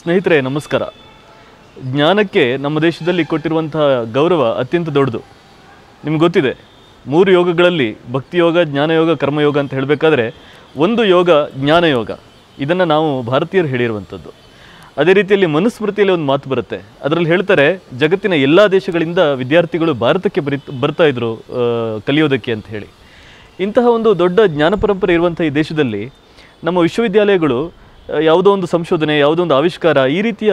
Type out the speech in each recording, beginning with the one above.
ಸ್ನೇಹಿತರೆ ನಮಸ್ಕಾರ ಜ್ಞಾನಕ್ಕೆ ನಮ್ಮ ದೇಶದಲ್ಲಿ ಕೊಟ್ಟಿರುವಂತಹ ಗೌರವ ಅತ್ಯಂತ ದೊಡ್ಡದು ನಿಮ್ಗೆ ಗೊತ್ತಿದೆ ಮೂರು ಯೋಗಗಳಲ್ಲಿ ಭಕ್ತಿಯೋಗ ಜ್ಞಾನಯೋಗ ಕರ್ಮಯೋಗ ಅಂತ ಹೇಳಬೇಕಾದ್ರೆ ಒಂದು ಯೋಗ ಜ್ಞಾನಯೋಗ ಇದನ್ನು ನಾವು ಭಾರತೀಯರು ಹೇಳಿರುವಂಥದ್ದು ಅದೇ ರೀತಿಯಲ್ಲಿ ಮನುಸ್ಮೃತಿಯಲ್ಲಿ ಒಂದು ಮಾತು ಬರುತ್ತೆ ಅದರಲ್ಲಿ ಹೇಳ್ತಾರೆ ಜಗತ್ತಿನ ಎಲ್ಲ ದೇಶಗಳಿಂದ ವಿದ್ಯಾರ್ಥಿಗಳು ಭಾರತಕ್ಕೆ ಬರಿ ಬರ್ತಾ ಇದ್ರು ಕಲಿಯೋದಕ್ಕೆ ಅಂತ ಹೇಳಿ ಇಂತಹ ಒಂದು ದೊಡ್ಡ ಜ್ಞಾನ ಪರಂಪರೆ ಇರುವಂಥ ಈ ದೇಶದಲ್ಲಿ ನಮ್ಮ ವಿಶ್ವವಿದ್ಯಾಲಯಗಳು ಯಾವುದೋ ಒಂದು ಸಂಶೋಧನೆ ಯಾವುದೋ ಒಂದು ಆವಿಷ್ಕಾರ ಈ ರೀತಿಯ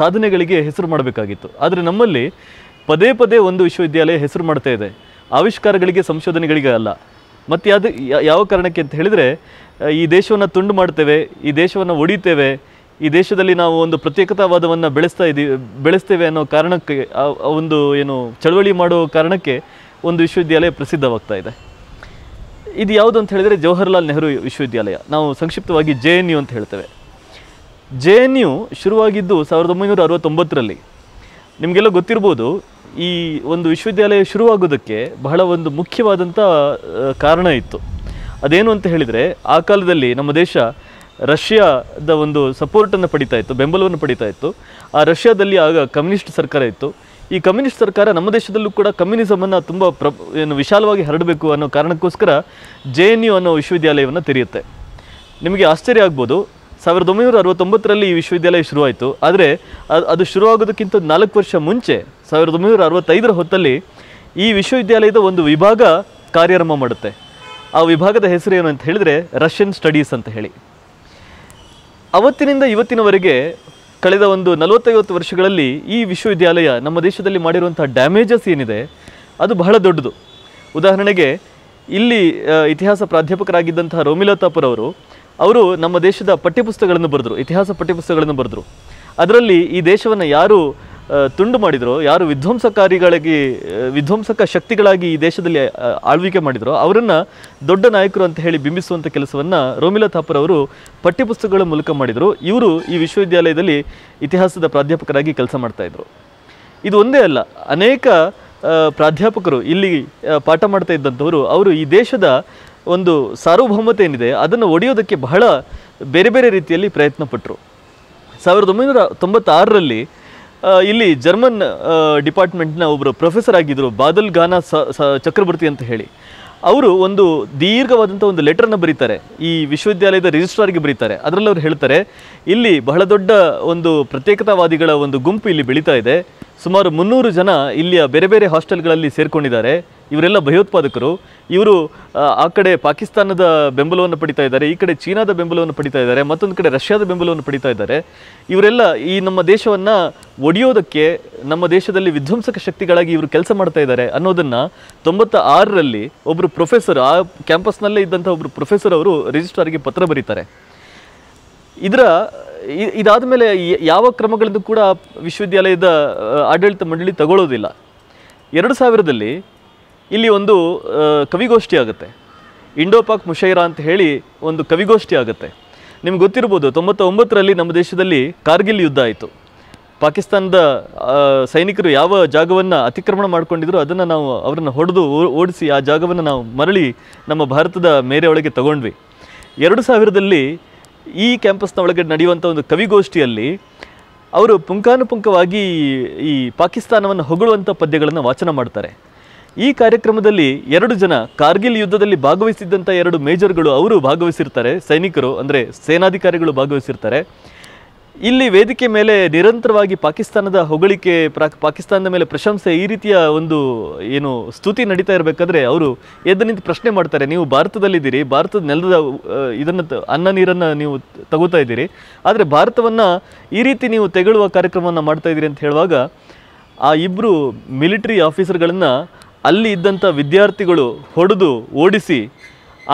ಸಾಧನೆಗಳಿಗೆ ಹೆಸರು ಮಾಡಬೇಕಾಗಿತ್ತು ಆದರೆ ನಮ್ಮಲ್ಲಿ ಪದೇ ಪದೇ ಒಂದು ವಿಶ್ವವಿದ್ಯಾಲಯ ಹೆಸರು ಮಾಡ್ತಾ ಇದೆ ಆವಿಷ್ಕಾರಗಳಿಗೆ ಸಂಶೋಧನೆಗಳಿಗೆ ಅಲ್ಲ ಮತ್ತು ಅದು ಯಾವ ಕಾರಣಕ್ಕೆ ಅಂತ ಹೇಳಿದರೆ ಈ ದೇಶವನ್ನು ತುಂಡು ಮಾಡ್ತೇವೆ ಈ ದೇಶವನ್ನು ಒಡಿತೇವೆ ಈ ದೇಶದಲ್ಲಿ ನಾವು ಒಂದು ಪ್ರತ್ಯೇಕತಾವಾದವನ್ನು ಬೆಳೆಸ್ತಾ ಇದ್ದೀವಿ ಬೆಳೆಸ್ತೇವೆ ಅನ್ನೋ ಕಾರಣಕ್ಕೆ ಒಂದು ಏನು ಚಳವಳಿ ಮಾಡೋ ಕಾರಣಕ್ಕೆ ಒಂದು ವಿಶ್ವವಿದ್ಯಾಲಯ ಪ್ರಸಿದ್ಧವಾಗ್ತಾ ಇದೆ ಇದು ಯಾವುದು ಅಂತ ಹೇಳಿದರೆ ಜವಹರ್ಲಾಲ್ ನೆಹರು ವಿಶ್ವವಿದ್ಯಾಲಯ ನಾವು ಸಂಕ್ಷಿಪ್ತವಾಗಿ ಜೆ ಎನ್ ಯು ಅಂತ ಹೇಳ್ತೇವೆ ಜೆ ಎನ್ ಯು ಶುರುವಾಗಿದ್ದು ಸಾವಿರದ ಒಂಬೈನೂರ ಅರವತ್ತೊಂಬತ್ತರಲ್ಲಿ ನಿಮಗೆಲ್ಲ ಗೊತ್ತಿರ್ಬೋದು ಈ ಒಂದು ವಿಶ್ವವಿದ್ಯಾಲಯ ಶುರುವಾಗೋದಕ್ಕೆ ಬಹಳ ಒಂದು ಮುಖ್ಯವಾದಂಥ ಕಾರಣ ಇತ್ತು ಅದೇನು ಅಂತ ಹೇಳಿದರೆ ಆ ಕಾಲದಲ್ಲಿ ನಮ್ಮ ದೇಶ ರಷ್ಯಾದ ಒಂದು ಸಪೋರ್ಟನ್ನು ಪಡಿತಾ ಇತ್ತು ಬೆಂಬಲವನ್ನು ಪಡಿತಾ ಇತ್ತು ಆ ರಷ್ಯಾದಲ್ಲಿ ಆಗ ಕಮ್ಯುನಿಸ್ಟ್ ಸರ್ಕಾರ ಇತ್ತು ಈ ಕಮ್ಯುನಿಸ್ಟ್ ಸರ್ಕಾರ ನಮ್ಮ ದೇಶದಲ್ಲೂ ಕೂಡ ಕಮ್ಯುನಿಸಮನ್ನು ತುಂಬ ಪ್ರ ಏನು ವಿಶಾಲವಾಗಿ ಹರಡಬೇಕು ಅನ್ನೋ ಕಾರಣಕ್ಕೋಸ್ಕರ ಜೆ ಎನ್ ಯು ಅನ್ನೋ ವಿಶ್ವವಿದ್ಯಾಲಯವನ್ನು ತೆರೆಯುತ್ತೆ ನಿಮಗೆ ಆಶ್ಚರ್ಯ ಆಗ್ಬೋದು ಸಾವಿರದ ಒಂಬೈನೂರ ಅರವತ್ತೊಂಬತ್ತರಲ್ಲಿ ಈ ವಿಶ್ವವಿದ್ಯಾಲಯ ಶುರುವಾಯಿತು ಆದರೆ ಅದು ಅದು ಶುರುವಾಗೋದಕ್ಕಿಂತ ನಾಲ್ಕು ವರ್ಷ ಮುಂಚೆ ಸಾವಿರದ ಒಂಬೈನೂರ ಅರವತ್ತೈದರ ಹೊತ್ತಲ್ಲಿ ಈ ವಿಶ್ವವಿದ್ಯಾಲಯದ ಒಂದು ವಿಭಾಗ ಕಾರ್ಯಾರಂಭ ಮಾಡುತ್ತೆ ಆ ವಿಭಾಗದ ಹೆಸರು ಏನು ಅಂತ ಹೇಳಿದರೆ ರಷ್ಯನ್ ಸ್ಟಡೀಸ್ ಅಂತ ಹೇಳಿ ಅವತ್ತಿನಿಂದ ಇವತ್ತಿನವರೆಗೆ ಕಳೆದ ಒಂದು ನಲವತ್ತೈವತ್ತು ವರ್ಷಗಳಲ್ಲಿ ಈ ವಿಶ್ವವಿದ್ಯಾಲಯ ನಮ್ಮ ದೇಶದಲ್ಲಿ ಮಾಡಿರುವಂಥ ಡ್ಯಾಮೇಜಸ್ ಏನಿದೆ ಅದು ಬಹಳ ದೊಡ್ಡದು ಉದಾಹರಣೆಗೆ ಇಲ್ಲಿ ಇತಿಹಾಸ ಪ್ರಾಧ್ಯಾಪಕರಾಗಿದ್ದಂಥ ರೋಮಿಲಾ ಅವರು ಅವರು ನಮ್ಮ ದೇಶದ ಪಠ್ಯಪುಸ್ತಕಗಳನ್ನು ಬರೆದರು ಇತಿಹಾಸ ಪಠ್ಯಪುಸ್ತಕಗಳನ್ನು ಬರೆದರು ಅದರಲ್ಲಿ ಈ ದೇಶವನ್ನು ಯಾರು ತುಂಡು ಮಾಡಿದ್ರು ಯಾರು ವಿಧ್ವಂಸಕಾರಿಗಳಾಗಿ ವಿಧ್ವಂಸಕ ಶಕ್ತಿಗಳಾಗಿ ಈ ದೇಶದಲ್ಲಿ ಆಳ್ವಿಕೆ ಮಾಡಿದ್ರು ಅವರನ್ನು ದೊಡ್ಡ ನಾಯಕರು ಅಂತ ಹೇಳಿ ಬಿಂಬಿಸುವಂಥ ಕೆಲಸವನ್ನು ರೋಮಿಲಾ ಥಾಪರ್ ಅವರು ಪಠ್ಯಪುಸ್ತಕಗಳ ಮೂಲಕ ಮಾಡಿದರು ಇವರು ಈ ವಿಶ್ವವಿದ್ಯಾಲಯದಲ್ಲಿ ಇತಿಹಾಸದ ಪ್ರಾಧ್ಯಾಪಕರಾಗಿ ಕೆಲಸ ಮಾಡ್ತಾಯಿದ್ರು ಇದು ಒಂದೇ ಅಲ್ಲ ಅನೇಕ ಪ್ರಾಧ್ಯಾಪಕರು ಇಲ್ಲಿ ಪಾಠ ಮಾಡ್ತಾ ಇದ್ದಂಥವರು ಅವರು ಈ ದೇಶದ ಒಂದು ಸಾರ್ವಭೌಮತೆ ಏನಿದೆ ಅದನ್ನು ಒಡೆಯೋದಕ್ಕೆ ಬಹಳ ಬೇರೆ ಬೇರೆ ರೀತಿಯಲ್ಲಿ ಪ್ರಯತ್ನಪಟ್ಟರು ಸಾವಿರದ ಒಂಬೈನೂರ ತೊಂಬತ್ತಾರರಲ್ಲಿ ಇಲ್ಲಿ ಜರ್ಮನ್ ಡಿಪಾರ್ಟ್ಮೆಂಟ್ನ ಒಬ್ಬರು ಪ್ರೊಫೆಸರ್ ಆಗಿದ್ದರು ಬಾದಲ್ ಗಾನ ಚಕ್ರವರ್ತಿ ಅಂತ ಹೇಳಿ ಅವರು ಒಂದು ದೀರ್ಘವಾದಂಥ ಒಂದು ಲೆಟರ್ನ ಬರೀತಾರೆ ಈ ವಿಶ್ವವಿದ್ಯಾಲಯದ ರಿಜಿಸ್ಟ್ರಾರ್ಗೆ ಬರೀತಾರೆ ಅದರಲ್ಲಿ ಅವರು ಹೇಳ್ತಾರೆ ಇಲ್ಲಿ ಬಹಳ ದೊಡ್ಡ ಒಂದು ಪ್ರತ್ಯೇಕತಾವಾದಿಗಳ ಒಂದು ಗುಂಪು ಇಲ್ಲಿ ಬೆಳೀತಾ ಇದೆ ಸುಮಾರು ಮುನ್ನೂರು ಜನ ಇಲ್ಲಿಯ ಬೇರೆ ಬೇರೆ ಹಾಸ್ಟೆಲ್ಗಳಲ್ಲಿ ಸೇರಿಕೊಂಡಿದ್ದಾರೆ ಇವರೆಲ್ಲ ಭಯೋತ್ಪಾದಕರು ಇವರು ಆ ಕಡೆ ಪಾಕಿಸ್ತಾನದ ಬೆಂಬಲವನ್ನು ಪಡಿತಾ ಇದ್ದಾರೆ ಈ ಕಡೆ ಚೀನಾದ ಬೆಂಬಲವನ್ನು ಪಡಿತಾ ಇದ್ದಾರೆ ಮತ್ತೊಂದು ಕಡೆ ರಷ್ಯಾದ ಬೆಂಬಲವನ್ನು ಪಡಿತಾ ಇದ್ದಾರೆ ಇವರೆಲ್ಲ ಈ ನಮ್ಮ ದೇಶವನ್ನು ಒಡೆಯೋದಕ್ಕೆ ನಮ್ಮ ದೇಶದಲ್ಲಿ ವಿಧ್ವಂಸಕ ಶಕ್ತಿಗಳಾಗಿ ಇವರು ಕೆಲಸ ಮಾಡ್ತಾ ಇದ್ದಾರೆ ಅನ್ನೋದನ್ನು ತೊಂಬತ್ತ ಆರರಲ್ಲಿ ಒಬ್ಬರು ಪ್ರೊಫೆಸರ್ ಆ ಕ್ಯಾಂಪಸ್ನಲ್ಲೇ ಇದ್ದಂಥ ಒಬ್ಬರು ಪ್ರೊಫೆಸರ್ ಅವರು ರಿಜಿಸ್ಟ್ರಾರ್ಗೆ ಪತ್ರ ಬರೀತಾರೆ ಇದರ ಇದಾದ ಮೇಲೆ ಯಾವ ಕ್ರಮಗಳಿಂದ ಕೂಡ ವಿಶ್ವವಿದ್ಯಾಲಯದ ಆಡಳಿತ ಮಂಡಳಿ ತಗೊಳ್ಳೋದಿಲ್ಲ ಎರಡು ಸಾವಿರದಲ್ಲಿ ಇಲ್ಲಿ ಒಂದು ಕವಿಗೋಷ್ಠಿ ಆಗುತ್ತೆ ಇಂಡೋಪಾಕ್ ಮುಷೈರಾ ಅಂತ ಹೇಳಿ ಒಂದು ಕವಿಗೋಷ್ಠಿ ಆಗುತ್ತೆ ನಿಮ್ಗೆ ಗೊತ್ತಿರ್ಬೋದು ತೊಂಬತ್ತೊಂಬತ್ತರಲ್ಲಿ ನಮ್ಮ ದೇಶದಲ್ಲಿ ಕಾರ್ಗಿಲ್ ಯುದ್ಧ ಆಯಿತು ಪಾಕಿಸ್ತಾನದ ಸೈನಿಕರು ಯಾವ ಜಾಗವನ್ನು ಅತಿಕ್ರಮಣ ಮಾಡಿಕೊಂಡಿದ್ರು ಅದನ್ನು ನಾವು ಅವರನ್ನು ಹೊಡೆದು ಓಡಿಸಿ ಆ ಜಾಗವನ್ನು ನಾವು ಮರಳಿ ನಮ್ಮ ಭಾರತದ ಮೇರೆಯೊಳಗೆ ತಗೊಂಡ್ವಿ ಎರಡು ಸಾವಿರದಲ್ಲಿ ಈ ಕ್ಯಾಂಪಸ್ನ ಒಳಗಡೆ ನಡೆಯುವಂಥ ಒಂದು ಕವಿಗೋಷ್ಠಿಯಲ್ಲಿ ಅವರು ಪುಂಖಾನುಪುಂಖವಾಗಿ ಈ ಪಾಕಿಸ್ತಾನವನ್ನು ಹೊಗಳುವಂಥ ಪದ್ಯಗಳನ್ನು ವಾಚನ ಮಾಡ್ತಾರೆ ಈ ಕಾರ್ಯಕ್ರಮದಲ್ಲಿ ಎರಡು ಜನ ಕಾರ್ಗಿಲ್ ಯುದ್ಧದಲ್ಲಿ ಭಾಗವಹಿಸಿದ್ದಂಥ ಎರಡು ಮೇಜರ್ಗಳು ಅವರು ಭಾಗವಹಿಸಿರ್ತಾರೆ ಸೈನಿಕರು ಅಂದರೆ ಸೇನಾಧಿಕಾರಿಗಳು ಭಾಗವಹಿಸಿರ್ತಾರೆ ಇಲ್ಲಿ ವೇದಿಕೆ ಮೇಲೆ ನಿರಂತರವಾಗಿ ಪಾಕಿಸ್ತಾನದ ಹೊಗಳಿಕೆ ಪಾಕಿಸ್ತಾನದ ಮೇಲೆ ಪ್ರಶಂಸೆ ಈ ರೀತಿಯ ಒಂದು ಏನು ಸ್ತುತಿ ನಡೀತಾ ಇರಬೇಕಾದ್ರೆ ಅವರು ಎದ್ದು ನಿಂತು ಪ್ರಶ್ನೆ ಮಾಡ್ತಾರೆ ನೀವು ಭಾರತದಲ್ಲಿದ್ದೀರಿ ಭಾರತದ ನೆಲದ ಇದನ್ನು ಅನ್ನ ನೀರನ್ನು ನೀವು ತಗೋತಾ ಇದ್ದೀರಿ ಆದರೆ ಭಾರತವನ್ನು ಈ ರೀತಿ ನೀವು ತೆಗಳುವ ಕಾರ್ಯಕ್ರಮವನ್ನು ಮಾಡ್ತಾ ಇದ್ದೀರಿ ಅಂತ ಹೇಳುವಾಗ ಆ ಇಬ್ಬರು ಮಿಲಿಟರಿ ಆಫೀಸರ್ಗಳನ್ನು ಅಲ್ಲಿ ಇದ್ದಂಥ ವಿದ್ಯಾರ್ಥಿಗಳು ಹೊಡೆದು ಓಡಿಸಿ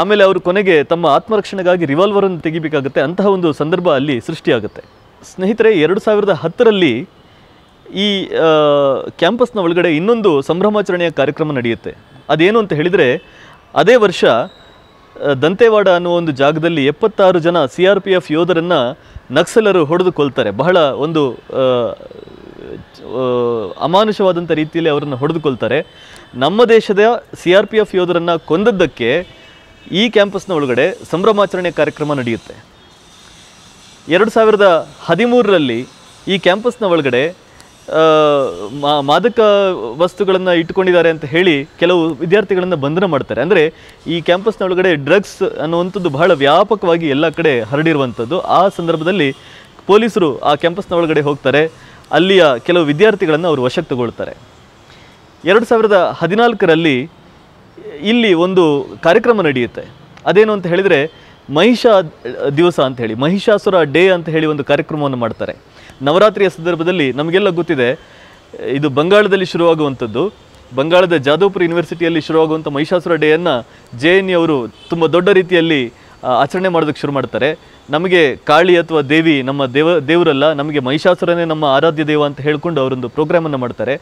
ಆಮೇಲೆ ಅವರು ಕೊನೆಗೆ ತಮ್ಮ ಆತ್ಮರಕ್ಷಣೆಗಾಗಿ ರಿವಾಲ್ವರನ್ನು ತೆಗಿಬೇಕಾಗುತ್ತೆ ಅಂತಹ ಒಂದು ಸಂದರ್ಭ ಅಲ್ಲಿ ಸೃಷ್ಟಿಯಾಗುತ್ತೆ ಸ್ನೇಹಿತರೆ ಎರಡು ಸಾವಿರದ ಹತ್ತರಲ್ಲಿ ಈ ಕ್ಯಾಂಪಸ್ನ ಒಳಗಡೆ ಇನ್ನೊಂದು ಸಂಭ್ರಮಾಚರಣೆಯ ಕಾರ್ಯಕ್ರಮ ನಡೆಯುತ್ತೆ ಅದೇನು ಅಂತ ಹೇಳಿದರೆ ಅದೇ ವರ್ಷ ದಂತೇವಾಡ ಅನ್ನುವ ಒಂದು ಜಾಗದಲ್ಲಿ ಎಪ್ಪತ್ತಾರು ಜನ ಸಿ ಆರ್ ಪಿ ಎಫ್ ಯೋಧರನ್ನು ನಕ್ಸಲರು ಹೊಡೆದುಕೊಳ್ತಾರೆ ಬಹಳ ಒಂದು ಅಮಾನುಷವಾದಂಥ ರೀತಿಯಲ್ಲಿ ಅವರನ್ನು ಹೊಡೆದುಕೊಳ್ತಾರೆ ನಮ್ಮ ದೇಶದ ಸಿ ಆರ್ ಪಿ ಎಫ್ ಯೋಧರನ್ನು ಕೊಂದದ್ದಕ್ಕೆ ಈ ಕ್ಯಾಂಪಸ್ನ ಒಳಗಡೆ ಸಂಭ್ರಮಾಚರಣೆ ಕಾರ್ಯಕ್ರಮ ನಡೆಯುತ್ತೆ ಎರಡು ಸಾವಿರದ ಹದಿಮೂರರಲ್ಲಿ ಈ ಕ್ಯಾಂಪಸ್ನ ಒಳಗಡೆ ಮಾದಕ ವಸ್ತುಗಳನ್ನು ಇಟ್ಕೊಂಡಿದ್ದಾರೆ ಅಂತ ಹೇಳಿ ಕೆಲವು ವಿದ್ಯಾರ್ಥಿಗಳನ್ನು ಬಂಧನ ಮಾಡ್ತಾರೆ ಅಂದರೆ ಈ ಕ್ಯಾಂಪಸ್ನ ಒಳಗಡೆ ಡ್ರಗ್ಸ್ ಅನ್ನುವಂಥದ್ದು ಬಹಳ ವ್ಯಾಪಕವಾಗಿ ಎಲ್ಲ ಕಡೆ ಹರಡಿರುವಂಥದ್ದು ಆ ಸಂದರ್ಭದಲ್ಲಿ ಪೊಲೀಸರು ಆ ಕ್ಯಾಂಪಸ್ನ ಒಳಗಡೆ ಹೋಗ್ತಾರೆ ಅಲ್ಲಿಯ ಕೆಲವು ವಿದ್ಯಾರ್ಥಿಗಳನ್ನು ಅವರು ವಶಕ್ಕೆ ತಗೊಳ್ತಾರೆ ಎರಡು ಸಾವಿರದ ಹದಿನಾಲ್ಕರಲ್ಲಿ ಇಲ್ಲಿ ಒಂದು ಕಾರ್ಯಕ್ರಮ ನಡೆಯುತ್ತೆ ಅದೇನು ಅಂತ ಹೇಳಿದರೆ ಮಹಿಷ ದಿವಸ ಅಂತ ಹೇಳಿ ಮಹಿಷಾಸುರ ಡೇ ಅಂತ ಹೇಳಿ ಒಂದು ಕಾರ್ಯಕ್ರಮವನ್ನು ಮಾಡ್ತಾರೆ ನವರಾತ್ರಿಯ ಸಂದರ್ಭದಲ್ಲಿ ನಮಗೆಲ್ಲ ಗೊತ್ತಿದೆ ಇದು ಬಂಗಾಳದಲ್ಲಿ ಶುರುವಾಗುವಂಥದ್ದು ಬಂಗಾಳದ ಜಾದವ್ಪುರ ಯೂನಿವರ್ಸಿಟಿಯಲ್ಲಿ ಶುರುವಾಗುವಂಥ ಮಹಿಷಾಸುರ ಡೇಯನ್ನು ಜೆ ಎನ್ ಯು ಅವರು ತುಂಬ ದೊಡ್ಡ ರೀತಿಯಲ್ಲಿ ಆಚರಣೆ ಮಾಡೋದಕ್ಕೆ ಶುರು ಮಾಡ್ತಾರೆ ನಮಗೆ ಕಾಳಿ ಅಥವಾ ದೇವಿ ನಮ್ಮ ದೇವ ದೇವರಲ್ಲ ನಮಗೆ ಮಹಿಷಾಸುರನೇ ನಮ್ಮ ಆರಾಧ್ಯ ದೇವ ಅಂತ ಹೇಳಿಕೊಂಡು ಅವರೊಂದು ಪ್ರೋಗ್ರಾಮನ್ನು ಮಾಡ್ತಾರೆ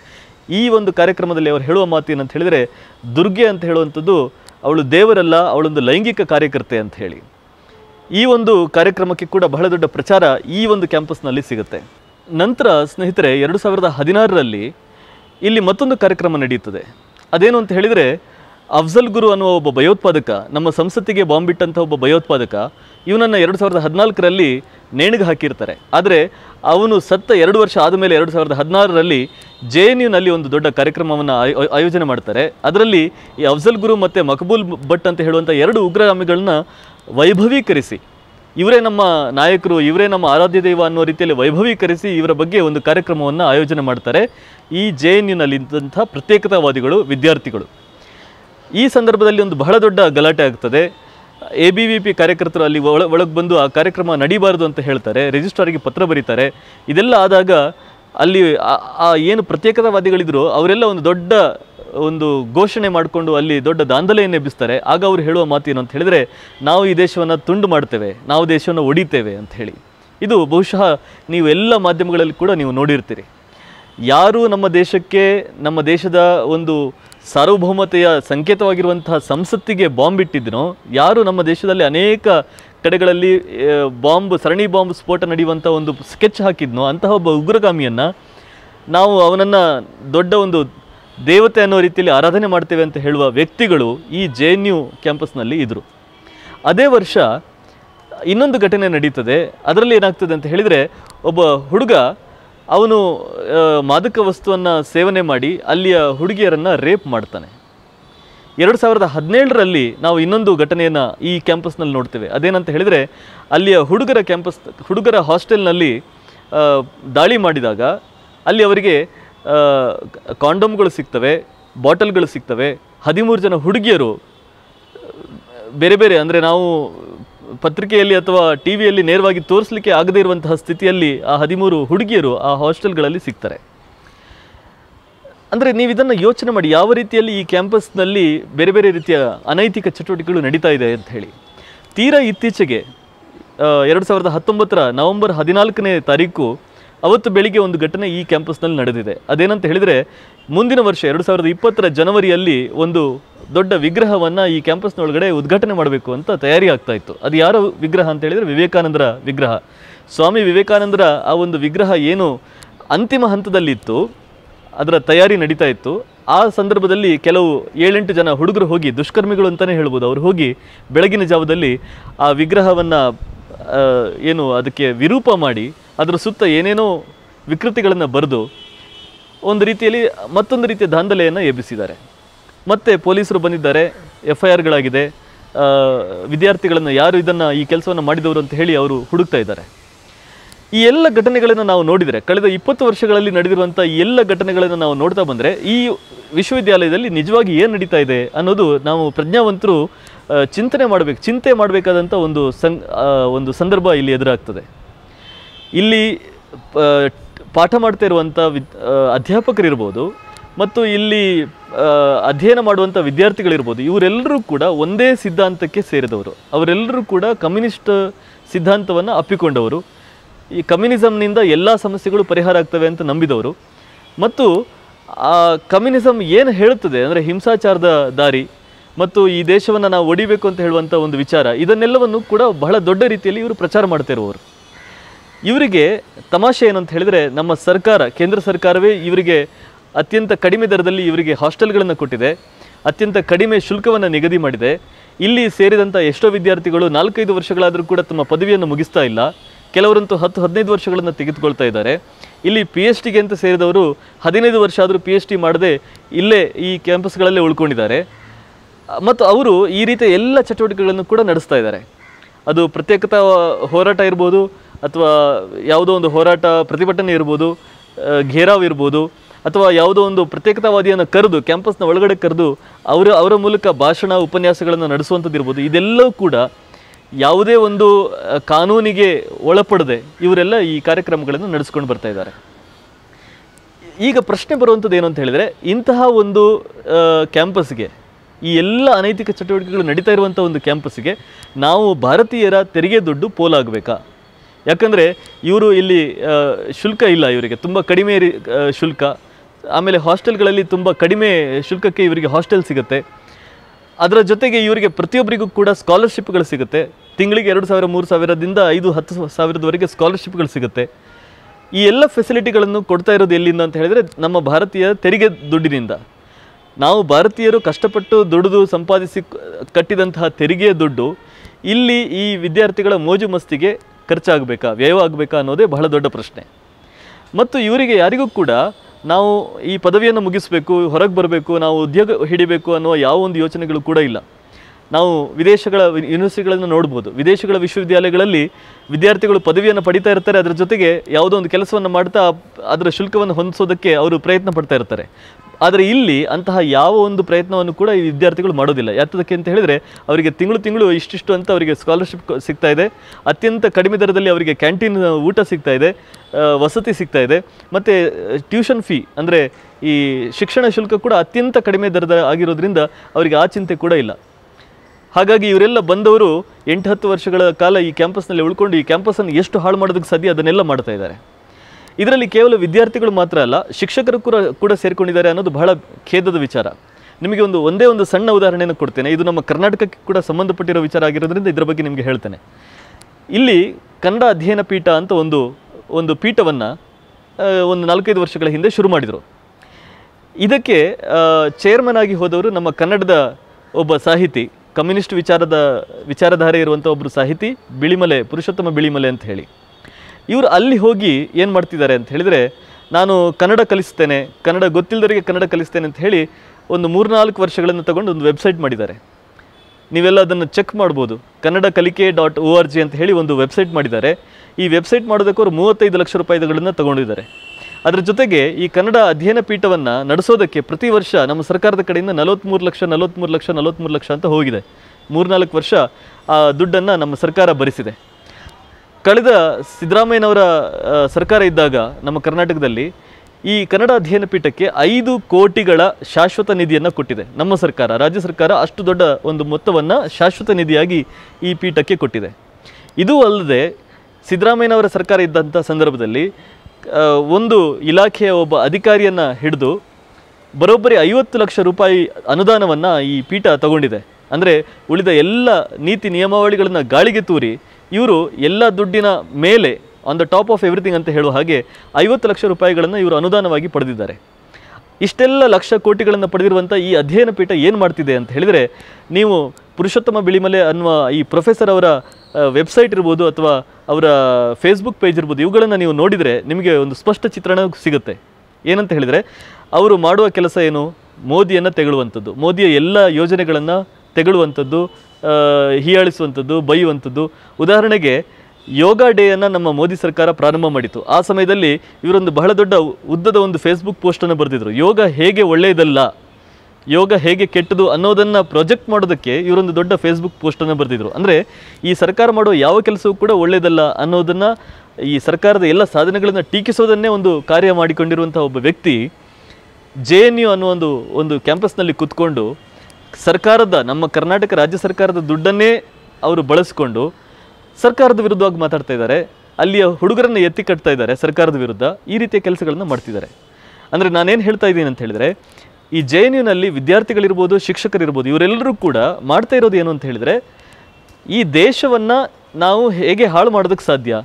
ಈ ಒಂದು ಕಾರ್ಯಕ್ರಮದಲ್ಲಿ ಅವರು ಹೇಳುವ ಮಾತು ಏನಂತ ಹೇಳಿದರೆ ದುರ್ಗೆ ಅಂತ ಹೇಳುವಂಥದ್ದು ಅವಳು ದೇವರಲ್ಲ ಅವಳೊಂದು ಲೈಂಗಿಕ ಕಾರ್ಯಕರ್ತೆ ಅಂತ ಹೇಳಿ ಈ ಒಂದು ಕಾರ್ಯಕ್ರಮಕ್ಕೆ ಕೂಡ ಬಹಳ ದೊಡ್ಡ ಪ್ರಚಾರ ಈ ಒಂದು ಕ್ಯಾಂಪಸ್ನಲ್ಲಿ ಸಿಗುತ್ತೆ ನಂತರ ಸ್ನೇಹಿತರೆ ಎರಡು ಸಾವಿರದ ಹದಿನಾರರಲ್ಲಿ ಇಲ್ಲಿ ಮತ್ತೊಂದು ಕಾರ್ಯಕ್ರಮ ನಡೆಯುತ್ತದೆ ಅದೇನು ಅಂತ ಹೇಳಿದರೆ ಅಫ್ಜಲ್ ಗುರು ಅನ್ನುವ ಒಬ್ಬ ಭಯೋತ್ಪಾದಕ ನಮ್ಮ ಸಂಸತ್ತಿಗೆ ಬಾಂಬ್ ಒಬ್ಬ ಭಯೋತ್ಪಾದಕ ಇವನನ್ನು ಎರಡು ಸಾವಿರದ ಹದಿನಾಲ್ಕರಲ್ಲಿ ನೇಣಿಗೆ ಹಾಕಿರ್ತಾರೆ ಆದರೆ ಅವನು ಸತ್ತ ಎರಡು ವರ್ಷ ಆದಮೇಲೆ ಎರಡು ಸಾವಿರದ ಹದಿನಾರರಲ್ಲಿ ಜೆ ಎನ್ ಯುನಲ್ಲಿ ಒಂದು ದೊಡ್ಡ ಕಾರ್ಯಕ್ರಮವನ್ನು ಆಯೋಜನೆ ಮಾಡ್ತಾರೆ ಅದರಲ್ಲಿ ಈ ಅಫ್ಜಲ್ ಗುರು ಮತ್ತು ಮಕಬೂಲ್ ಭಟ್ ಅಂತ ಹೇಳುವಂಥ ಎರಡು ಉಗ್ರಗಾಮಿಗಳನ್ನ ವೈಭವೀಕರಿಸಿ ಇವರೇ ನಮ್ಮ ನಾಯಕರು ಇವರೇ ನಮ್ಮ ಆರಾಧ್ಯ ದೈವ ಅನ್ನೋ ರೀತಿಯಲ್ಲಿ ವೈಭವೀಕರಿಸಿ ಇವರ ಬಗ್ಗೆ ಒಂದು ಕಾರ್ಯಕ್ರಮವನ್ನು ಆಯೋಜನೆ ಮಾಡ್ತಾರೆ ಈ ಜೆ ಎನ್ ಯುನಲ್ಲಿದ್ದಂಥ ಪ್ರತ್ಯೇಕತಾವಾದಿಗಳು ವಿದ್ಯಾರ್ಥಿಗಳು ಈ ಸಂದರ್ಭದಲ್ಲಿ ಒಂದು ಬಹಳ ದೊಡ್ಡ ಗಲಾಟೆ ಆಗ್ತದೆ ಎ ಬಿ ವಿ ಪಿ ಕಾರ್ಯಕರ್ತರು ಅಲ್ಲಿ ಒಳ ಒಳಗೆ ಬಂದು ಆ ಕಾರ್ಯಕ್ರಮ ನಡೀಬಾರ್ದು ಅಂತ ಹೇಳ್ತಾರೆ ರಿಜಿಸ್ಟ್ರಾರಿಗೆ ಪತ್ರ ಬರೀತಾರೆ ಇದೆಲ್ಲ ಆದಾಗ ಅಲ್ಲಿ ಆ ಏನು ಪ್ರತ್ಯೇಕತಾವಾದಿಗಳಿದ್ರು ಅವರೆಲ್ಲ ಒಂದು ದೊಡ್ಡ ಒಂದು ಘೋಷಣೆ ಮಾಡಿಕೊಂಡು ಅಲ್ಲಿ ದೊಡ್ಡ ದಾಂಧಲೆಯನ್ನು ಎಬ್ಬಿಸ್ತಾರೆ ಆಗ ಅವರು ಹೇಳುವ ಮಾತು ಏನು ಅಂತ ಹೇಳಿದರೆ ನಾವು ಈ ದೇಶವನ್ನು ತುಂಡು ಮಾಡ್ತೇವೆ ನಾವು ದೇಶವನ್ನು ಒಡಿತೇವೆ ಅಂತ ಹೇಳಿ ಇದು ಬಹುಶಃ ನೀವು ಎಲ್ಲ ಮಾಧ್ಯಮಗಳಲ್ಲಿ ಕೂಡ ನೀವು ನೋಡಿರ್ತೀರಿ ಯಾರು ನಮ್ಮ ದೇಶಕ್ಕೆ ನಮ್ಮ ದೇಶದ ಒಂದು ಸಾರ್ವಭೌಮತೆಯ ಸಂಕೇತವಾಗಿರುವಂತಹ ಸಂಸತ್ತಿಗೆ ಬಾಂಬ್ ಇಟ್ಟಿದ್ದನೋ ಯಾರು ನಮ್ಮ ದೇಶದಲ್ಲಿ ಅನೇಕ ಕಡೆಗಳಲ್ಲಿ ಬಾಂಬ್ ಸರಣಿ ಬಾಂಬ್ ಸ್ಫೋಟ ನಡೆಯುವಂಥ ಒಂದು ಸ್ಕೆಚ್ ಹಾಕಿದ್ನೋ ಅಂತಹ ಒಬ್ಬ ಉಗ್ರಗಾಮಿಯನ್ನು ನಾವು ಅವನನ್ನು ದೊಡ್ಡ ಒಂದು ದೇವತೆ ಅನ್ನೋ ರೀತಿಯಲ್ಲಿ ಆರಾಧನೆ ಮಾಡ್ತೇವೆ ಅಂತ ಹೇಳುವ ವ್ಯಕ್ತಿಗಳು ಈ ಜೆ ಎನ್ ಯು ಕ್ಯಾಂಪಸ್ನಲ್ಲಿ ಇದ್ದರು ಅದೇ ವರ್ಷ ಇನ್ನೊಂದು ಘಟನೆ ನಡೀತದೆ ಅದರಲ್ಲಿ ಏನಾಗ್ತದೆ ಅಂತ ಹೇಳಿದರೆ ಒಬ್ಬ ಹುಡುಗ ಅವನು ಮಾದಕ ವಸ್ತುವನ್ನು ಸೇವನೆ ಮಾಡಿ ಅಲ್ಲಿಯ ಹುಡುಗಿಯರನ್ನು ರೇಪ್ ಮಾಡ್ತಾನೆ ಎರಡು ಸಾವಿರದ ಹದಿನೇಳರಲ್ಲಿ ನಾವು ಇನ್ನೊಂದು ಘಟನೆಯನ್ನು ಈ ಕ್ಯಾಂಪಸ್ನಲ್ಲಿ ನೋಡ್ತೇವೆ ಅದೇನಂತ ಹೇಳಿದರೆ ಅಲ್ಲಿಯ ಹುಡುಗರ ಕ್ಯಾಂಪಸ್ ಹುಡುಗರ ಹಾಸ್ಟೆಲ್ನಲ್ಲಿ ದಾಳಿ ಮಾಡಿದಾಗ ಅಲ್ಲಿ ಅವರಿಗೆ ಕಾಂಡಮ್ಗಳು ಸಿಗ್ತವೆ ಬಾಟಲ್ಗಳು ಸಿಗ್ತವೆ ಹದಿಮೂರು ಜನ ಹುಡುಗಿಯರು ಬೇರೆ ಬೇರೆ ಅಂದರೆ ನಾವು ಪತ್ರಿಕೆಯಲ್ಲಿ ಅಥವಾ ಟಿ ವಿಯಲ್ಲಿ ನೇರವಾಗಿ ತೋರಿಸಲಿಕ್ಕೆ ಆಗದೇ ಇರುವಂತಹ ಸ್ಥಿತಿಯಲ್ಲಿ ಆ ಹದಿಮೂರು ಹುಡುಗಿಯರು ಆ ಹಾಸ್ಟೆಲ್ಗಳಲ್ಲಿ ಸಿಗ್ತಾರೆ ಅಂದರೆ ನೀವು ಇದನ್ನು ಯೋಚನೆ ಮಾಡಿ ಯಾವ ರೀತಿಯಲ್ಲಿ ಈ ಕ್ಯಾಂಪಸ್ನಲ್ಲಿ ಬೇರೆ ಬೇರೆ ರೀತಿಯ ಅನೈತಿಕ ಚಟುವಟಿಕೆಗಳು ನಡೀತಾ ಇದೆ ಅಂತ ಹೇಳಿ ತೀರಾ ಇತ್ತೀಚೆಗೆ ಎರಡು ಸಾವಿರದ ಹತ್ತೊಂಬತ್ತರ ನವೆಂಬರ್ ಹದಿನಾಲ್ಕನೇ ತಾರೀಕು ಅವತ್ತು ಬೆಳಿಗ್ಗೆ ಒಂದು ಘಟನೆ ಈ ಕ್ಯಾಂಪಸ್ನಲ್ಲಿ ನಡೆದಿದೆ ಅದೇನಂತ ಹೇಳಿದರೆ ಮುಂದಿನ ವರ್ಷ ಎರಡು ಸಾವಿರದ ಇಪ್ಪತ್ತರ ಜನವರಿಯಲ್ಲಿ ಒಂದು ದೊಡ್ಡ ವಿಗ್ರಹವನ್ನು ಈ ಕ್ಯಾಂಪಸ್ನೊಳಗಡೆ ಉದ್ಘಾಟನೆ ಮಾಡಬೇಕು ಅಂತ ತಯಾರಿ ಆಗ್ತಾ ಇತ್ತು ಅದು ಯಾರ ವಿಗ್ರಹ ಅಂತ ಹೇಳಿದರೆ ವಿವೇಕಾನಂದರ ವಿಗ್ರಹ ಸ್ವಾಮಿ ವಿವೇಕಾನಂದರ ಆ ಒಂದು ವಿಗ್ರಹ ಏನು ಅಂತಿಮ ಹಂತದಲ್ಲಿತ್ತು ಅದರ ತಯಾರಿ ನಡೀತಾ ಇತ್ತು ಆ ಸಂದರ್ಭದಲ್ಲಿ ಕೆಲವು ಏಳೆಂಟು ಜನ ಹುಡುಗರು ಹೋಗಿ ದುಷ್ಕರ್ಮಿಗಳು ಅಂತಲೇ ಹೇಳ್ಬೋದು ಅವರು ಹೋಗಿ ಬೆಳಗಿನ ಜಾವದಲ್ಲಿ ಆ ವಿಗ್ರಹವನ್ನು ಏನು ಅದಕ್ಕೆ ವಿರೂಪ ಮಾಡಿ ಅದರ ಸುತ್ತ ಏನೇನೋ ವಿಕೃತಿಗಳನ್ನು ಬರೆದು ಒಂದು ರೀತಿಯಲ್ಲಿ ಮತ್ತೊಂದು ರೀತಿಯ ದಾಂಧಲೆಯನ್ನು ಎಬ್ಬಿಸಿದ್ದಾರೆ ಮತ್ತೆ ಪೊಲೀಸರು ಬಂದಿದ್ದಾರೆ ಎಫ್ ಐ ಆರ್ಗಳಾಗಿದೆ ವಿದ್ಯಾರ್ಥಿಗಳನ್ನು ಯಾರು ಇದನ್ನು ಈ ಕೆಲಸವನ್ನು ಮಾಡಿದವರು ಅಂತ ಹೇಳಿ ಅವರು ಹುಡುಕ್ತಾ ಇದ್ದಾರೆ ಈ ಎಲ್ಲ ಘಟನೆಗಳನ್ನು ನಾವು ನೋಡಿದರೆ ಕಳೆದ ಇಪ್ಪತ್ತು ವರ್ಷಗಳಲ್ಲಿ ನಡೆದಿರುವಂಥ ಎಲ್ಲ ಘಟನೆಗಳನ್ನು ನಾವು ನೋಡ್ತಾ ಬಂದರೆ ಈ ವಿಶ್ವವಿದ್ಯಾಲಯದಲ್ಲಿ ನಿಜವಾಗಿ ಏನು ನಡೀತಾ ಇದೆ ಅನ್ನೋದು ನಾವು ಪ್ರಜ್ಞಾವಂತರು ಚಿಂತನೆ ಮಾಡಬೇಕು ಚಿಂತೆ ಮಾಡಬೇಕಾದಂಥ ಒಂದು ಸಂ ಒಂದು ಸಂದರ್ಭ ಇಲ್ಲಿ ಎದುರಾಗ್ತದೆ ಇಲ್ಲಿ ಪಾಠ ಮಾಡ್ತಾ ಇರುವಂಥ ವಿದ್ ಅಧ್ಯಾಪಕರಿರ್ಬೋದು ಮತ್ತು ಇಲ್ಲಿ ಅಧ್ಯಯನ ಮಾಡುವಂಥ ವಿದ್ಯಾರ್ಥಿಗಳಿರ್ಬೋದು ಇವರೆಲ್ಲರೂ ಕೂಡ ಒಂದೇ ಸಿದ್ಧಾಂತಕ್ಕೆ ಸೇರಿದವರು ಅವರೆಲ್ಲರೂ ಕೂಡ ಕಮ್ಯುನಿಸ್ಟ್ ಸಿದ್ಧಾಂತವನ್ನು ಅಪ್ಪಿಕೊಂಡವರು ಈ ಕಮ್ಯುನಿಸಮ್ನಿಂದ ಎಲ್ಲ ಸಮಸ್ಯೆಗಳು ಪರಿಹಾರ ಆಗ್ತವೆ ಅಂತ ನಂಬಿದವರು ಮತ್ತು ಆ ಕಮ್ಯುನಿಸಮ್ ಏನು ಹೇಳುತ್ತದೆ ಅಂದರೆ ಹಿಂಸಾಚಾರದ ದಾರಿ ಮತ್ತು ಈ ದೇಶವನ್ನು ನಾವು ಒಡಿಬೇಕು ಅಂತ ಹೇಳುವಂಥ ಒಂದು ವಿಚಾರ ಇದನ್ನೆಲ್ಲವನ್ನು ಕೂಡ ಬಹಳ ದೊಡ್ಡ ರೀತಿಯಲ್ಲಿ ಇವರು ಪ್ರಚಾರ ಮಾಡ್ತಾ ಇರುವವರು ಇವರಿಗೆ ತಮಾಷೆ ಏನಂತ ಹೇಳಿದರೆ ನಮ್ಮ ಸರ್ಕಾರ ಕೇಂದ್ರ ಸರ್ಕಾರವೇ ಇವರಿಗೆ ಅತ್ಯಂತ ಕಡಿಮೆ ದರದಲ್ಲಿ ಇವರಿಗೆ ಹಾಸ್ಟೆಲ್ಗಳನ್ನು ಕೊಟ್ಟಿದೆ ಅತ್ಯಂತ ಕಡಿಮೆ ಶುಲ್ಕವನ್ನು ನಿಗದಿ ಮಾಡಿದೆ ಇಲ್ಲಿ ಸೇರಿದಂಥ ಎಷ್ಟೋ ವಿದ್ಯಾರ್ಥಿಗಳು ನಾಲ್ಕೈದು ವರ್ಷಗಳಾದರೂ ಕೂಡ ತಮ್ಮ ಪದವಿಯನ್ನು ಮುಗಿಸ್ತಾ ಇಲ್ಲ ಕೆಲವರಂತೂ ಹತ್ತು ಹದಿನೈದು ವರ್ಷಗಳನ್ನು ತೆಗೆದುಕೊಳ್ತಾ ಇದ್ದಾರೆ ಇಲ್ಲಿ ಪಿ ಎಚ್ ಡಿಗೆ ಅಂತ ಸೇರಿದವರು ಹದಿನೈದು ವರ್ಷ ಆದರೂ ಪಿ ಎಚ್ ಡಿ ಮಾಡದೆ ಇಲ್ಲೇ ಈ ಕ್ಯಾಂಪಸ್ಗಳಲ್ಲೇ ಉಳ್ಕೊಂಡಿದ್ದಾರೆ ಮತ್ತು ಅವರು ಈ ರೀತಿಯ ಎಲ್ಲ ಚಟುವಟಿಕೆಗಳನ್ನು ಕೂಡ ನಡೆಸ್ತಾ ಇದ್ದಾರೆ ಅದು ಪ್ರತ್ಯೇಕತಾ ಹೋರಾಟ ಇರ್ಬೋದು ಅಥವಾ ಯಾವುದೋ ಒಂದು ಹೋರಾಟ ಪ್ರತಿಭಟನೆ ಇರ್ಬೋದು ಘೇರಾವ್ ಇರ್ಬೋದು ಅಥವಾ ಯಾವುದೋ ಒಂದು ಪ್ರತ್ಯೇಕತಾವಾದಿಯನ್ನು ಕರೆದು ಕ್ಯಾಂಪಸ್ನ ಒಳಗಡೆ ಕರೆದು ಅವರ ಅವರ ಮೂಲಕ ಭಾಷಣ ಉಪನ್ಯಾಸಗಳನ್ನು ನಡೆಸುವಂಥದ್ದು ಇರ್ಬೋದು ಇದೆಲ್ಲವೂ ಕೂಡ ಯಾವುದೇ ಒಂದು ಕಾನೂನಿಗೆ ಒಳಪಡದೆ ಇವರೆಲ್ಲ ಈ ಕಾರ್ಯಕ್ರಮಗಳನ್ನು ನಡೆಸ್ಕೊಂಡು ಬರ್ತಾ ಇದ್ದಾರೆ ಈಗ ಪ್ರಶ್ನೆ ಬರುವಂಥದ್ದು ಏನು ಅಂತ ಹೇಳಿದರೆ ಇಂತಹ ಒಂದು ಕ್ಯಾಂಪಸ್ಗೆ ಈ ಎಲ್ಲ ಅನೈತಿಕ ಚಟುವಟಿಕೆಗಳು ನಡೀತಾ ಇರುವಂಥ ಒಂದು ಕ್ಯಾಂಪಸ್ಗೆ ನಾವು ಭಾರತೀಯರ ತೆರಿಗೆ ದುಡ್ಡು ಪೋಲಾಗಬೇಕಾ ಯಾಕಂದರೆ ಇವರು ಇಲ್ಲಿ ಶುಲ್ಕ ಇಲ್ಲ ಇವರಿಗೆ ತುಂಬ ಕಡಿಮೆ ಶುಲ್ಕ ಆಮೇಲೆ ಹಾಸ್ಟೆಲ್ಗಳಲ್ಲಿ ತುಂಬ ಕಡಿಮೆ ಶುಲ್ಕಕ್ಕೆ ಇವರಿಗೆ ಹಾಸ್ಟೆಲ್ ಸಿಗುತ್ತೆ ಅದರ ಜೊತೆಗೆ ಇವರಿಗೆ ಪ್ರತಿಯೊಬ್ಬರಿಗೂ ಕೂಡ ಸ್ಕಾಲರ್ಶಿಪ್ಗಳು ಸಿಗುತ್ತೆ ತಿಂಗಳಿಗೆ ಎರಡು ಸಾವಿರ ಮೂರು ಸಾವಿರದಿಂದ ಐದು ಹತ್ತು ಸಾವಿರದವರೆಗೆ ಸ್ಕಾಲರ್ಶಿಪ್ಗಳು ಸಿಗುತ್ತೆ ಈ ಎಲ್ಲ ಫೆಸಿಲಿಟಿಗಳನ್ನು ಕೊಡ್ತಾ ಇರೋದು ಎಲ್ಲಿಂದ ಅಂತ ಹೇಳಿದರೆ ನಮ್ಮ ಭಾರತೀಯ ತೆರಿಗೆ ದುಡ್ಡಿನಿಂದ ನಾವು ಭಾರತೀಯರು ಕಷ್ಟಪಟ್ಟು ದುಡಿದು ಸಂಪಾದಿಸಿ ಕಟ್ಟಿದಂತಹ ತೆರಿಗೆಯ ದುಡ್ಡು ಇಲ್ಲಿ ಈ ವಿದ್ಯಾರ್ಥಿಗಳ ಮೋಜು ಮಸ್ತಿಗೆ ಖರ್ಚಾಗಬೇಕಾ ವ್ಯಯವಾಗಬೇಕಾ ಅನ್ನೋದೇ ಬಹಳ ದೊಡ್ಡ ಪ್ರಶ್ನೆ ಮತ್ತು ಇವರಿಗೆ ಯಾರಿಗೂ ಕೂಡ ನಾವು ಈ ಪದವಿಯನ್ನು ಮುಗಿಸಬೇಕು ಹೊರಗೆ ಬರಬೇಕು ನಾವು ಉದ್ಯೋಗ ಹಿಡಿಬೇಕು ಅನ್ನೋ ಯಾವ ಒಂದು ಯೋಚನೆಗಳು ಕೂಡ ಇಲ್ಲ ನಾವು ವಿದೇಶಗಳ ಯೂನಿವರ್ಸಿಟಿಗಳನ್ನು ನೋಡ್ಬೋದು ವಿದೇಶಗಳ ವಿಶ್ವವಿದ್ಯಾಲಯಗಳಲ್ಲಿ ವಿದ್ಯಾರ್ಥಿಗಳು ಪದವಿಯನ್ನು ಪಡಿತಾ ಇರ್ತಾರೆ ಅದರ ಜೊತೆಗೆ ಯಾವುದೋ ಒಂದು ಕೆಲಸವನ್ನು ಮಾಡ್ತಾ ಅದರ ಶುಲ್ಕವನ್ನು ಹೊಂದಿಸೋದಕ್ಕೆ ಅವರು ಪ್ರಯತ್ನ ಪಡ್ತಾ ಇರ್ತಾರೆ ಆದರೆ ಇಲ್ಲಿ ಅಂತಹ ಯಾವ ಒಂದು ಪ್ರಯತ್ನವನ್ನು ಕೂಡ ಈ ವಿದ್ಯಾರ್ಥಿಗಳು ಮಾಡೋದಿಲ್ಲ ಯಾತದಕ್ಕೆ ಅಂತ ಹೇಳಿದರೆ ಅವರಿಗೆ ತಿಂಗಳು ತಿಂಗಳು ಇಷ್ಟಿಷ್ಟು ಅಂತ ಅವರಿಗೆ ಸ್ಕಾಲರ್ಶಿಪ್ ಸಿಗ್ತಾ ಇದೆ ಅತ್ಯಂತ ಕಡಿಮೆ ದರದಲ್ಲಿ ಅವರಿಗೆ ಕ್ಯಾಂಟೀನ್ ಊಟ ಸಿಗ್ತಾ ಇದೆ ವಸತಿ ಸಿಗ್ತಾ ಇದೆ ಮತ್ತು ಟ್ಯೂಷನ್ ಫೀ ಅಂದರೆ ಈ ಶಿಕ್ಷಣ ಶುಲ್ಕ ಕೂಡ ಅತ್ಯಂತ ಕಡಿಮೆ ದರದ ಆಗಿರೋದ್ರಿಂದ ಅವರಿಗೆ ಆ ಚಿಂತೆ ಕೂಡ ಇಲ್ಲ ಹಾಗಾಗಿ ಇವರೆಲ್ಲ ಬಂದವರು ಎಂಟು ಹತ್ತು ವರ್ಷಗಳ ಕಾಲ ಈ ಕ್ಯಾಂಪಸ್ನಲ್ಲಿ ಉಳ್ಕೊಂಡು ಈ ಕ್ಯಾಂಪಸನ್ನು ಎಷ್ಟು ಹಾಳು ಮಾಡೋದಕ್ಕೆ ಸಾಧ್ಯ ಅದನ್ನೆಲ್ಲ ಮಾಡ್ತಾ ಇದ್ದಾರೆ ಇದರಲ್ಲಿ ಕೇವಲ ವಿದ್ಯಾರ್ಥಿಗಳು ಮಾತ್ರ ಅಲ್ಲ ಶಿಕ್ಷಕರು ಕೂಡ ಕೂಡ ಸೇರಿಕೊಂಡಿದ್ದಾರೆ ಅನ್ನೋದು ಬಹಳ ಖೇದದ ವಿಚಾರ ನಿಮಗೆ ಒಂದು ಒಂದೇ ಒಂದು ಸಣ್ಣ ಉದಾಹರಣೆಯನ್ನು ಕೊಡ್ತೇನೆ ಇದು ನಮ್ಮ ಕರ್ನಾಟಕಕ್ಕೆ ಕೂಡ ಸಂಬಂಧಪಟ್ಟಿರೋ ವಿಚಾರ ಆಗಿರೋದ್ರಿಂದ ಇದರ ಬಗ್ಗೆ ನಿಮಗೆ ಹೇಳ್ತೇನೆ ಇಲ್ಲಿ ಕನ್ನಡ ಅಧ್ಯಯನ ಪೀಠ ಅಂತ ಒಂದು ಒಂದು ಪೀಠವನ್ನು ಒಂದು ನಾಲ್ಕೈದು ವರ್ಷಗಳ ಹಿಂದೆ ಶುರು ಮಾಡಿದರು ಇದಕ್ಕೆ ಚೇರ್ಮನ್ ಆಗಿ ಹೋದವರು ನಮ್ಮ ಕನ್ನಡದ ಒಬ್ಬ ಸಾಹಿತಿ ಕಮ್ಯುನಿಸ್ಟ್ ವಿಚಾರದ ವಿಚಾರಧಾರೆ ಇರುವಂಥ ಒಬ್ಬರು ಸಾಹಿತಿ ಬಿಳಿಮಲೆ ಪುರುಷೋತ್ತಮ ಬಿಳಿಮಲೆ ಅಂತ ಹೇಳಿ ಇವರು ಅಲ್ಲಿ ಹೋಗಿ ಏನು ಮಾಡ್ತಿದ್ದಾರೆ ಅಂತ ಹೇಳಿದರೆ ನಾನು ಕನ್ನಡ ಕಲಿಸ್ತೇನೆ ಕನ್ನಡ ಗೊತ್ತಿಲ್ಲದವರಿಗೆ ಕನ್ನಡ ಕಲಿಸ್ತೇನೆ ಅಂತ ಹೇಳಿ ಒಂದು ಮೂರ್ನಾಲ್ಕು ವರ್ಷಗಳನ್ನು ತಗೊಂಡು ಒಂದು ವೆಬ್ಸೈಟ್ ಮಾಡಿದ್ದಾರೆ ನೀವೆಲ್ಲ ಅದನ್ನು ಚೆಕ್ ಮಾಡ್ಬೋದು ಕನ್ನಡ ಕಲಿಕೆ ಡಾಟ್ ಓ ಆರ್ ಜಿ ಅಂತ ಹೇಳಿ ಒಂದು ವೆಬ್ಸೈಟ್ ಮಾಡಿದ್ದಾರೆ ಈ ವೆಬ್ಸೈಟ್ ಮಾಡೋದಕ್ಕೆ ಅವರು ಮೂವತ್ತೈದು ಲಕ್ಷ ರೂಪಾಯಿಗಳನ್ನು ತಗೊಂಡಿದ್ದಾರೆ ಅದರ ಜೊತೆಗೆ ಈ ಕನ್ನಡ ಅಧ್ಯಯನ ಪೀಠವನ್ನು ನಡೆಸೋದಕ್ಕೆ ಪ್ರತಿ ವರ್ಷ ನಮ್ಮ ಸರ್ಕಾರದ ಕಡೆಯಿಂದ ನಲವತ್ತ್ಮೂರು ಲಕ್ಷ ನಲವತ್ತ್ಮೂರು ಲಕ್ಷ ನಲವತ್ತ್ಮೂರು ಲಕ್ಷ ಅಂತ ಹೋಗಿದೆ ಮೂರ್ನಾಲ್ಕು ವರ್ಷ ಆ ದುಡ್ಡನ್ನು ನಮ್ಮ ಸರ್ಕಾರ ಭರಿಸಿದೆ ಕಳೆದ ಸಿದ್ದರಾಮಯ್ಯನವರ ಸರ್ಕಾರ ಇದ್ದಾಗ ನಮ್ಮ ಕರ್ನಾಟಕದಲ್ಲಿ ಈ ಕನ್ನಡ ಅಧ್ಯಯನ ಪೀಠಕ್ಕೆ ಐದು ಕೋಟಿಗಳ ಶಾಶ್ವತ ನಿಧಿಯನ್ನು ಕೊಟ್ಟಿದೆ ನಮ್ಮ ಸರ್ಕಾರ ರಾಜ್ಯ ಸರ್ಕಾರ ಅಷ್ಟು ದೊಡ್ಡ ಒಂದು ಮೊತ್ತವನ್ನು ಶಾಶ್ವತ ನಿಧಿಯಾಗಿ ಈ ಪೀಠಕ್ಕೆ ಕೊಟ್ಟಿದೆ ಇದು ಅಲ್ಲದೆ ಸಿದ್ದರಾಮಯ್ಯನವರ ಸರ್ಕಾರ ಇದ್ದಂಥ ಸಂದರ್ಭದಲ್ಲಿ ಒಂದು ಇಲಾಖೆಯ ಒಬ್ಬ ಅಧಿಕಾರಿಯನ್ನು ಹಿಡಿದು ಬರೋಬ್ಬರಿ ಐವತ್ತು ಲಕ್ಷ ರೂಪಾಯಿ ಅನುದಾನವನ್ನು ಈ ಪೀಠ ತಗೊಂಡಿದೆ ಅಂದರೆ ಉಳಿದ ಎಲ್ಲ ನೀತಿ ನಿಯಮಾವಳಿಗಳನ್ನು ಗಾಳಿಗೆ ತೂರಿ ಇವರು ಎಲ್ಲ ದುಡ್ಡಿನ ಮೇಲೆ on the top of everything ಅಂತ ಹೇಳುವ ಹಾಗೆ ಐವತ್ತು ಲಕ್ಷ ರೂಪಾಯಿಗಳನ್ನು ಇವರು ಅನುದಾನವಾಗಿ ಪಡೆದಿದ್ದಾರೆ ಇಷ್ಟೆಲ್ಲ ಲಕ್ಷ ಕೋಟಿಗಳನ್ನು ಪಡೆದಿರುವಂಥ ಈ ಅಧ್ಯಯನ ಪೀಠ ಏನು ಮಾಡ್ತಿದೆ ಅಂತ ಹೇಳಿದರೆ ನೀವು ಪುರುಷೋತ್ತಮ ಬಿಳಿಮಲೆ ಅನ್ನುವ ಈ ಪ್ರೊಫೆಸರ್ ಅವರ ವೆಬ್ಸೈಟ್ ಇರ್ಬೋದು ಅಥವಾ ಅವರ ಫೇಸ್ಬುಕ್ ಪೇಜ್ ಇರ್ಬೋದು ಇವುಗಳನ್ನು ನೀವು ನೋಡಿದರೆ ನಿಮಗೆ ಒಂದು ಸ್ಪಷ್ಟ ಚಿತ್ರಣ ಸಿಗುತ್ತೆ ಏನಂತ ಹೇಳಿದರೆ ಅವರು ಮಾಡುವ ಕೆಲಸ ಏನು ಮೋದಿಯನ್ನು ತೆಗಳುವಂಥದ್ದು ಮೋದಿಯ ಎಲ್ಲ ಯೋಜನೆಗಳನ್ನು ತೆಗಳುವಂಥದ್ದು ಹೀಯಾಳಿಸುವಂಥದ್ದು ಬೈಯುವಂಥದ್ದು ಉದಾಹರಣೆಗೆ ಯೋಗ ಡೇಯನ್ನು ನಮ್ಮ ಮೋದಿ ಸರ್ಕಾರ ಪ್ರಾರಂಭ ಮಾಡಿತು ಆ ಸಮಯದಲ್ಲಿ ಇವರೊಂದು ಬಹಳ ದೊಡ್ಡ ಉದ್ದದ ಒಂದು ಫೇಸ್ಬುಕ್ ಪೋಸ್ಟನ್ನು ಬರೆದಿದ್ದರು ಯೋಗ ಹೇಗೆ ಒಳ್ಳೆಯದಲ್ಲ ಯೋಗ ಹೇಗೆ ಕೆಟ್ಟದು ಅನ್ನೋದನ್ನು ಪ್ರೊಜೆಕ್ಟ್ ಮಾಡೋದಕ್ಕೆ ಇವರೊಂದು ದೊಡ್ಡ ಫೇಸ್ಬುಕ್ ಪೋಸ್ಟನ್ನು ಬರೆದಿದ್ರು ಅಂದರೆ ಈ ಸರ್ಕಾರ ಮಾಡೋ ಯಾವ ಕೆಲಸವೂ ಕೂಡ ಒಳ್ಳೆಯದಲ್ಲ ಅನ್ನೋದನ್ನು ಈ ಸರ್ಕಾರದ ಎಲ್ಲ ಸಾಧನೆಗಳನ್ನು ಟೀಕಿಸೋದನ್ನೇ ಒಂದು ಕಾರ್ಯ ಮಾಡಿಕೊಂಡಿರುವಂಥ ಒಬ್ಬ ವ್ಯಕ್ತಿ ಜೆ ಎನ್ ಯು ಅನ್ನೋ ಒಂದು ಒಂದು ಕ್ಯಾಂಪಸ್ನಲ್ಲಿ ಕೂತ್ಕೊಂಡು ಸರ್ಕಾರದ ನಮ್ಮ ಕರ್ನಾಟಕ ರಾಜ್ಯ ಸರ್ಕಾರದ ದುಡ್ಡನ್ನೇ ಅವರು ಬಳಸಿಕೊಂಡು ಸರ್ಕಾರದ ವಿರುದ್ಧವಾಗಿ ಮಾತಾಡ್ತಾ ಇದ್ದಾರೆ ಅಲ್ಲಿಯ ಹುಡುಗರನ್ನು ಎತ್ತಿ ಕಟ್ತಾ ಇದ್ದಾರೆ ಸರ್ಕಾರದ ವಿರುದ್ಧ ಈ ರೀತಿಯ ಕೆಲಸಗಳನ್ನು ಮಾಡ್ತಿದ್ದಾರೆ ಅಂದರೆ ನಾನೇನು ಹೇಳ್ತಾ ಇದ್ದೀನಿ ಅಂತ ಹೇಳಿದರೆ ಈ ಜೆ ಎನ್ ಯುನಲ್ಲಿ ವಿದ್ಯಾರ್ಥಿಗಳಿರ್ಬೋದು ಶಿಕ್ಷಕರಿರ್ಬೋದು ಇವರೆಲ್ಲರೂ ಕೂಡ ಮಾಡ್ತಾ ಇರೋದು ಏನು ಅಂತ ಹೇಳಿದರೆ ಈ ದೇಶವನ್ನು ನಾವು ಹೇಗೆ ಹಾಳು ಮಾಡೋದಕ್ಕೆ ಸಾಧ್ಯ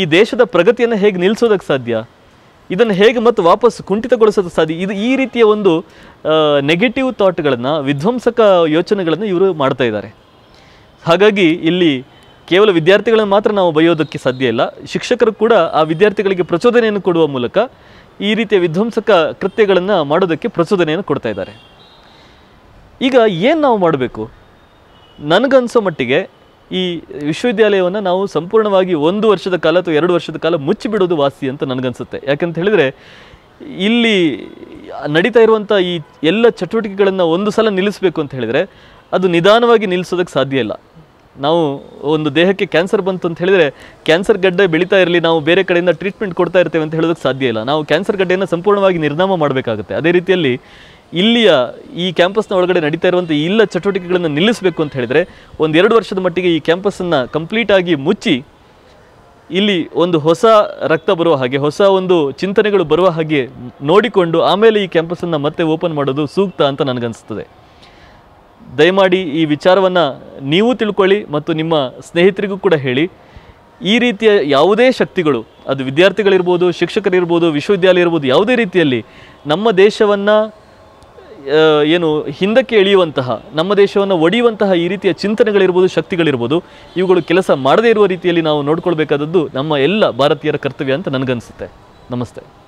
ಈ ದೇಶದ ಪ್ರಗತಿಯನ್ನು ಹೇಗೆ ನಿಲ್ಲಿಸೋದಕ್ಕೆ ಸಾಧ್ಯ ಇದನ್ನು ಹೇಗೆ ಮತ್ತು ವಾಪಸ್ ಕುಂಠಿತಗೊಳಿಸೋದು ಸಾಧ್ಯ ಇದು ಈ ರೀತಿಯ ಒಂದು ನೆಗೆಟಿವ್ ಥಾಟ್ಗಳನ್ನು ವಿಧ್ವಂಸಕ ಯೋಚನೆಗಳನ್ನು ಇವರು ಮಾಡ್ತಾ ಇದ್ದಾರೆ ಹಾಗಾಗಿ ಇಲ್ಲಿ ಕೇವಲ ವಿದ್ಯಾರ್ಥಿಗಳನ್ನು ಮಾತ್ರ ನಾವು ಬಯೋದಕ್ಕೆ ಸಾಧ್ಯ ಇಲ್ಲ ಶಿಕ್ಷಕರು ಕೂಡ ಆ ವಿದ್ಯಾರ್ಥಿಗಳಿಗೆ ಪ್ರಚೋದನೆಯನ್ನು ಕೊಡುವ ಮೂಲಕ ಈ ರೀತಿಯ ವಿಧ್ವಂಸಕ ಕೃತ್ಯಗಳನ್ನು ಮಾಡೋದಕ್ಕೆ ಪ್ರಚೋದನೆಯನ್ನು ಕೊಡ್ತಾ ಇದ್ದಾರೆ ಈಗ ಏನು ನಾವು ಮಾಡಬೇಕು ನನಗನ್ಸೋ ಮಟ್ಟಿಗೆ ಈ ವಿಶ್ವವಿದ್ಯಾಲಯವನ್ನು ನಾವು ಸಂಪೂರ್ಣವಾಗಿ ಒಂದು ವರ್ಷದ ಕಾಲ ಅಥವಾ ಎರಡು ವರ್ಷದ ಕಾಲ ಮುಚ್ಚಿಬಿಡೋದು ವಾಸಿ ಅಂತ ನನಗನ್ಸುತ್ತೆ ಯಾಕಂತ ಹೇಳಿದರೆ ಇಲ್ಲಿ ನಡೀತಾ ಇರುವಂಥ ಈ ಎಲ್ಲ ಚಟುವಟಿಕೆಗಳನ್ನು ಒಂದು ಸಲ ನಿಲ್ಲಿಸಬೇಕು ಅಂತ ಹೇಳಿದರೆ ಅದು ನಿಧಾನವಾಗಿ ನಿಲ್ಲಿಸೋದಕ್ಕೆ ಸಾಧ್ಯ ಇಲ್ಲ ನಾವು ಒಂದು ದೇಹಕ್ಕೆ ಕ್ಯಾನ್ಸರ್ ಬಂತು ಅಂತ ಹೇಳಿದರೆ ಕ್ಯಾನ್ಸರ್ ಗಡ್ಡೆ ಬೆಳೀತಾ ಇರಲಿ ನಾವು ಬೇರೆ ಕಡೆಯಿಂದ ಟ್ರೀಟ್ಮೆಂಟ್ ಕೊಡ್ತಾ ಇರ್ತೇವೆ ಅಂತ ಹೇಳೋದಕ್ಕೆ ಸಾಧ್ಯ ಇಲ್ಲ ನಾವು ಕ್ಯಾನ್ಸರ್ ಗಡ್ಡೆಯನ್ನು ಸಂಪೂರ್ಣವಾಗಿ ನಿರ್ನಾಮ ಮಾಡಬೇಕಾಗುತ್ತೆ ಅದೇ ರೀತಿಯಲ್ಲಿ ಇಲ್ಲಿಯ ಈ ಕ್ಯಾಂಪಸ್ನ ಒಳಗಡೆ ನಡೀತಾ ಇರುವಂಥ ಎಲ್ಲ ಚಟುವಟಿಕೆಗಳನ್ನು ನಿಲ್ಲಿಸಬೇಕು ಅಂತ ಹೇಳಿದರೆ ಒಂದು ಎರಡು ವರ್ಷದ ಮಟ್ಟಿಗೆ ಈ ಕ್ಯಾಂಪಸನ್ನು ಕಂಪ್ಲೀಟಾಗಿ ಮುಚ್ಚಿ ಇಲ್ಲಿ ಒಂದು ಹೊಸ ರಕ್ತ ಬರುವ ಹಾಗೆ ಹೊಸ ಒಂದು ಚಿಂತನೆಗಳು ಬರುವ ಹಾಗೆ ನೋಡಿಕೊಂಡು ಆಮೇಲೆ ಈ ಕ್ಯಾಂಪಸನ್ನು ಮತ್ತೆ ಓಪನ್ ಮಾಡೋದು ಸೂಕ್ತ ಅಂತ ನನಗನ್ನಿಸ್ತದೆ ದಯಮಾಡಿ ಈ ವಿಚಾರವನ್ನು ನೀವು ತಿಳ್ಕೊಳ್ಳಿ ಮತ್ತು ನಿಮ್ಮ ಸ್ನೇಹಿತರಿಗೂ ಕೂಡ ಹೇಳಿ ಈ ರೀತಿಯ ಯಾವುದೇ ಶಕ್ತಿಗಳು ಅದು ವಿದ್ಯಾರ್ಥಿಗಳಿರ್ಬೋದು ಶಿಕ್ಷಕರಿರ್ಬೋದು ವಿಶ್ವವಿದ್ಯಾಲಯ ಇರ್ಬೋದು ಯಾವುದೇ ರೀತಿಯಲ್ಲಿ ನಮ್ಮ ದೇಶವನ್ನು ಏನು ಹಿಂದಕ್ಕೆ ಎಳೆಯುವಂತಹ ನಮ್ಮ ದೇಶವನ್ನು ಒಡೆಯುವಂತಹ ಈ ರೀತಿಯ ಚಿಂತನೆಗಳಿರ್ಬೋದು ಶಕ್ತಿಗಳಿರ್ಬೋದು ಇವುಗಳು ಕೆಲಸ ಮಾಡದೇ ಇರುವ ರೀತಿಯಲ್ಲಿ ನಾವು ನೋಡ್ಕೊಳ್ಬೇಕಾದದ್ದು ನಮ್ಮ ಎಲ್ಲ ಭಾರತೀಯರ ಕರ್ತವ್ಯ ಅಂತ ನನಗನ್ಸುತ್ತೆ ನಮಸ್ತೆ